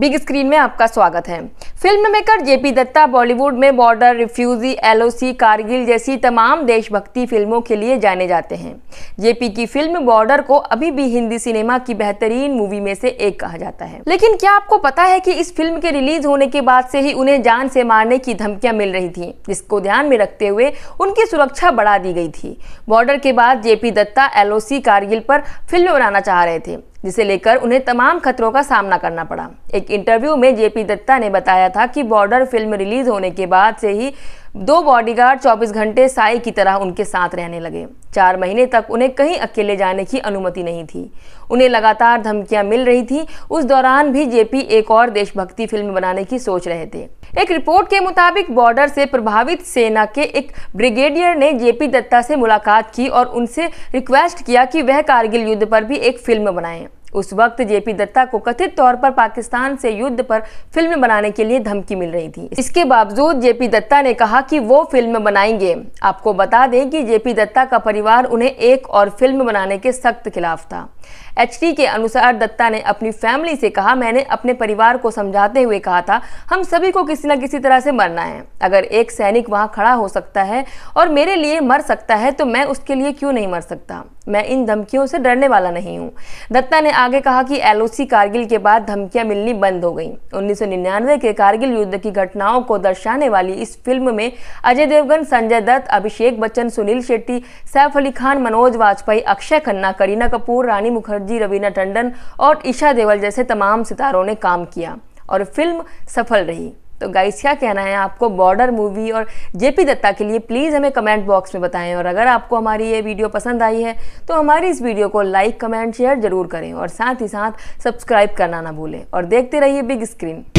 Big screen में आपका स्वागत है film maker JP Dutta Bollywood में बॉर्डर रिफ्यूजी एलओसी कारगिल जैसी तमाम देशभक्ति फिल्मों के लिए जाने जाते हैं जेपी की फिल्म बॉर्डर को अभी भी हिंदी सिनेमा की बेहतरीन मूवी में से एक कहा जाता है लेकिन क्या आपको पता है कि इस फिल्म के रिलीज होने के बाद से ही उन्हें जान से मारने की धमकियां मिल रही थी जिसको ध्यान में रखते हुए उनकी सुरक्षा बढ़ा दी गई थी बॉर्डर के बाद जेपी दत्ता एल कारगिल पर फिल्म बनाना चाह रहे थे जिसे लेकर उन्हें तमाम खतरों का सामना करना पड़ा एक इंटरव्यू में जेपी दत्ता ने बताया था कि बॉर्डर फिल्म रिलीज होने के बाद से ही दो बॉडीगार्ड 24 घंटे साई की तरह उनके साथ रहने लगे चार महीने तक उन्हें कहीं अकेले जाने की अनुमति नहीं थी उन्हें लगातार धमकियां मिल रही थी उस दौरान भी जेपी एक और देशभक्ति फिल्म बनाने की सोच रहे थे एक रिपोर्ट के मुताबिक बॉर्डर से प्रभावित सेना के एक ब्रिगेडियर ने जेपी दत्ता से मुलाकात की और उनसे रिक्वेस्ट किया कि वह कारगिल युद्ध पर भी एक फिल्म बनाएं उस वक्त जेपी दत्ता को कथित तौर पर पाकिस्तान से युद्ध पर फिल्म बनाने के लिए धमकी मिल रही थी इसके बावजूद जेपी दत्ता ने कहा कि वो फिल्म बनाएंगे आपको बता दें कि जेपी दत्ता का परिवार उन्हें एक और फिल्म बनाने के सख्त खिलाफ था एच के अनुसार दत्ता ने अपनी फैमिली से कहा मैंने अपने परिवार को समझाते हुए कहा था हम सभी को किसी न किसी तरह से मरना है अगर एक सैनिक वहां खड़ा हो सकता है और मेरे लिए मर सकता है तो मैं उसके लिए क्यों नहीं मर सकता मैं इन धमकियों से डरने वाला नहीं हूं दत्ता ने आगे कहा कि एलओसी कारगिल के बाद धमकियां मिलनी बंद हो गईं। 1999 के कारगिल युद्ध की घटनाओं को दर्शाने वाली इस फिल्म में अजय देवगन संजय दत्त अभिषेक बच्चन सुनील शेट्टी सैफ अली खान मनोज वाजपेयी अक्षय खन्ना करीना कपूर रानी मुखर्जी रवीना टंडन और ईशा देवल जैसे तमाम सितारों ने काम किया और फिल्म सफल रही तो गाइस क्या कहना है आपको बॉर्डर मूवी और जेपी दत्ता के लिए प्लीज़ हमें कमेंट बॉक्स में बताएं और अगर आपको हमारी ये वीडियो पसंद आई है तो हमारी इस वीडियो को लाइक कमेंट शेयर ज़रूर करें और साथ ही साथ सब्सक्राइब करना ना भूलें और देखते रहिए बिग स्क्रीन